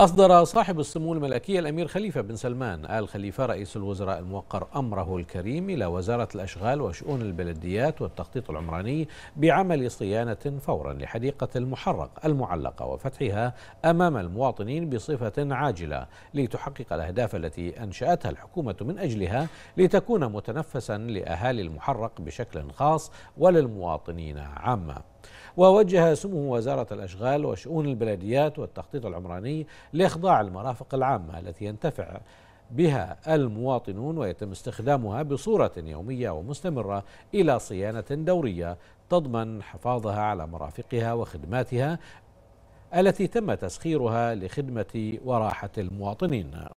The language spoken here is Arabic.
أصدر صاحب السمو الملكي الأمير خليفة بن سلمان آل خليفة رئيس الوزراء الموقر أمره الكريم إلى وزارة الأشغال وشؤون البلديات والتخطيط العمراني بعمل صيانة فورا لحديقة المحرق المعلقة وفتحها أمام المواطنين بصفة عاجلة لتحقق الأهداف التي أنشأتها الحكومة من أجلها لتكون متنفسا لأهالي المحرق بشكل خاص وللمواطنين عامة ووجه سمو وزارة الأشغال وشؤون البلديات والتخطيط العمراني لإخضاع المرافق العامة التي ينتفع بها المواطنون ويتم استخدامها بصورة يومية ومستمرة إلى صيانة دورية تضمن حفاظها على مرافقها وخدماتها التي تم تسخيرها لخدمة وراحة المواطنين